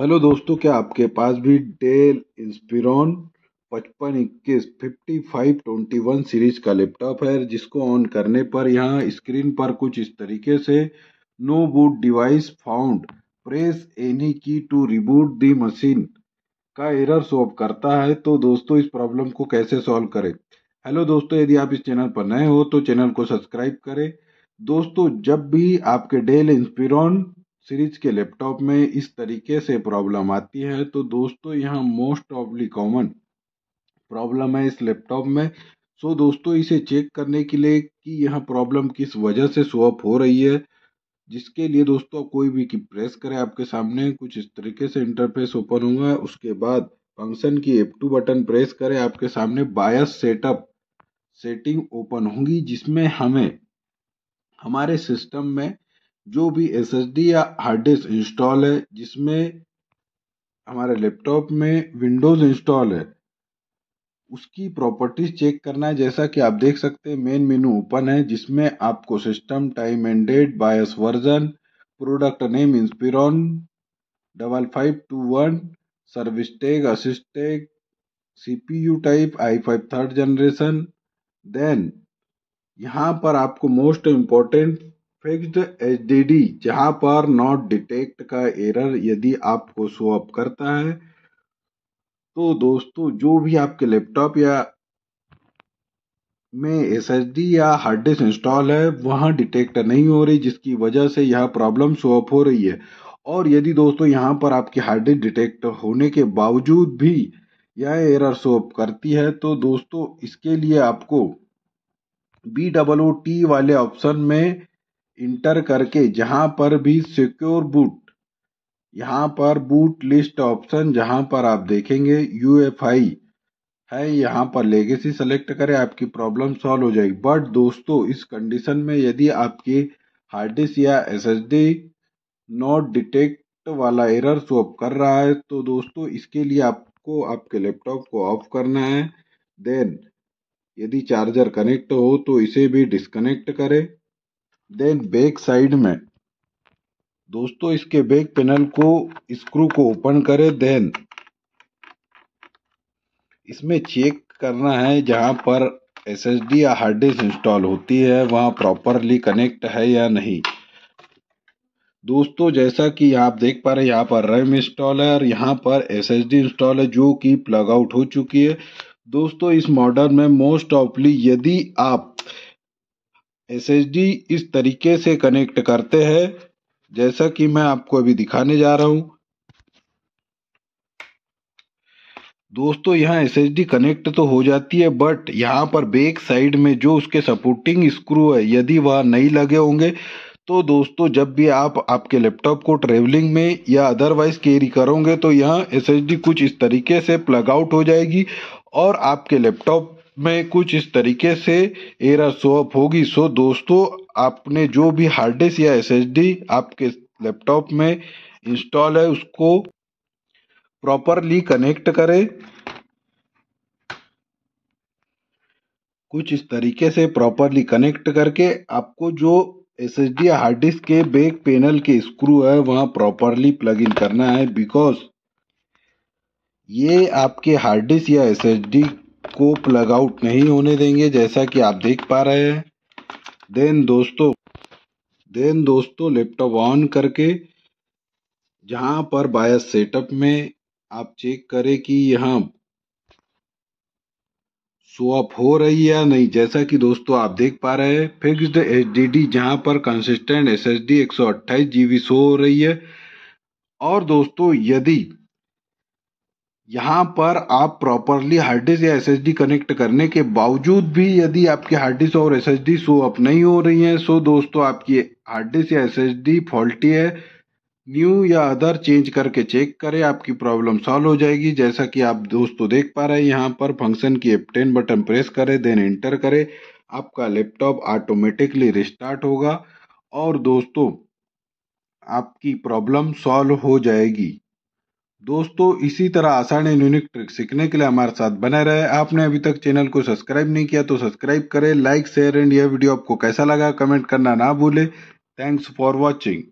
hello दोस्तों क्या आपके पास भी डेल इंस्पिरॉन पचपन इक्कीस fifty five twenty one series का लैपटॉप है जिसको ऑन करने पर यहाँ स्क्रीन पर कुछ इस तरीके से no boot device found press any key to reboot the machine का एरर सॉल्व करता है तो दोस्तों इस प्रॉब्लम को कैसे सॉल्व करें हेलो दोस्तों यदि आप इस चैनल पर नए हो तो चैनल को सब्सक्राइब करें दोस्तों जब भी आपके डेल इंस्पिरॉन सीरीज के लैपटॉप में इस तरीके से प्रॉब्लम आती है तो दोस्तों यहाँ मोस्ट ऑफली कॉमन प्रॉब्लम है इस लैपटॉप में सो दोस्तों इसे चेक करने के लिए कि यह प्रॉब्लम किस वजह से अप हो रही है जिसके लिए दोस्तों कोई भी की प्रेस करें आपके सामने कुछ इस तरीके से इंटरफेस ओपन होगा उसके बाद फंक्शन की एप टू बटन प्रेस करें आपके सामने बायस सेटअप सेटिंग ओपन होगी जिसमें हमें हमारे सिस्टम में जो भी एस या हार्ड डिस्क इंस्टॉल है जिसमें हमारे लैपटॉप में विंडोज़ इंस्टॉल है उसकी प्रॉपर्टीज चेक करना है जैसा कि आप देख सकते हैं मेन मेनू ओपन है जिसमें आपको system time and date BIOS version product name Inspiron double five two one service tag C P CPU type i five third generation then यहाँ पर आपको मोस्ट इम्पोर्टेंट फिक्स्ड एसडीडी जहां पर not detect का error यदि आपको show up करता है तो दोस्तों जो भी आपके लैपटॉप या में एस या हार्ड डिस्क इंस्टॉल है वहाँ डिटेक्ट नहीं हो रही जिसकी वजह से यह प्रॉब्लम शो अप हो रही है और यदि दोस्तों यहाँ पर आपकी हार्ड डिस्क डिटेक्ट होने के बावजूद भी यह एरर शो अप करती है तो दोस्तों इसके लिए आपको बी डबल ओ टी वाले ऑप्शन में इंटर करके जहां पर भी सिक्योर बूट यहां पर बूट लिस्ट ऑप्शन जहां पर आप देखेंगे यू है यहाँ पर लेगेसी सेलेक्ट करें आपकी प्रॉब्लम सॉल्व हो जाएगी बट दोस्तों इस कंडीशन में यदि आपके हार्ड डिस्क या S S D not detect वाला एरर शो अप कर रहा है तो दोस्तों इसके लिए आपको आपके लैपटॉप को ऑफ करना है देन यदि चार्जर कनेक्ट हो तो इसे भी डिसकनेक्ट करें देन बैक साइड में दोस्तों इसके बैक पैनल को स्क्रू को ओपन करें देन इसमें चेक करना है जहां पर एस या हार्ड डिस्क इंस्टॉल होती है वहां प्रॉपरली कनेक्ट है या नहीं दोस्तों जैसा कि आप देख पा रहे हैं यहाँ पर रैम इंस्टॉल है और यहाँ पर एस इंस्टॉल है जो कि प्लग आउट हो चुकी है दोस्तों इस मॉडल में मोस्ट ऑफली यदि आप एसएसडी इस तरीके से कनेक्ट करते हैं जैसा कि मैं आपको अभी दिखाने जा रहा हूं दोस्तों यहाँ एसएसडी कनेक्ट तो हो जाती है बट यहाँ पर बैक साइड में जो उसके सपोर्टिंग स्क्रू है यदि वह नहीं लगे होंगे तो दोस्तों जब भी आप आपके लैपटॉप को ट्रेवलिंग में या अदरवाइज कैरी करोगे तो यहाँ एसएसडी कुछ इस तरीके से प्लग आउट हो जाएगी और आपके लैपटॉप में कुछ इस तरीके से एरा ऑफ होगी सो दोस्तों आपने जो भी हार्ड डिस्क या एस आपके लैपटॉप में इंस्टॉल है उसको प्रॉपरली कनेक्ट करें कुछ इस तरीके से प्रॉपरली कनेक्ट करके आपको जो S H D hard disk के बैक पैनल के स्क्रू है वहां प्रॉपरली प्लग इन करना है बिकॉज ये आपके हार्ड डिस्क या एस एच डी को प्लग आउट नहीं होने देंगे जैसा कि आप देख पा रहे हैं देन दोस्तों देन दोस्तों लैपटॉप ऑन करके जहां पर बायस सेटअप में आप चेक करें कि यहां शो अप हो रही है या नहीं जैसा कि दोस्तों आप देख पा रहे हैं फिक्स्ड एचडीडी जहां पर कंसिस्टेंट एसएसडी एस डी एक सौ अट्ठाईस जी बी शो हो रही है और दोस्तों यदि यहाँ पर आप प्रॉपरली हार्ड डिस्क या एसएसडी कनेक्ट करने के बावजूद भी यदि आपकी हार्ड डिस्क और एसएसडी शो अप नहीं हो रही है सो दोस्तों आपकी हार्ड डिस्क या एसएसडी फॉल्टी है न्यू या अदर चेंज करके चेक करें आपकी प्रॉब्लम सॉल्व हो जाएगी जैसा कि आप दोस्तों देख पा रहे हैं यहाँ पर फंक्शन की एपटेन बटन प्रेस करें देन एंटर करें आपका लैपटॉप ऑटोमेटिकली रिस्टार्ट होगा और दोस्तों आपकी प्रॉब्लम सॉल्व हो जाएगी दोस्तों इसी तरह आसान एंड यूनिक ट्रिक सीखने के लिए हमारे साथ बने रहे आपने अभी तक चैनल को सब्सक्राइब नहीं किया तो सब्सक्राइब करें लाइक शेयर एंड यह वीडियो आपको कैसा लगा कमेंट करना ना भूले थैंक्स फॉर वॉचिंग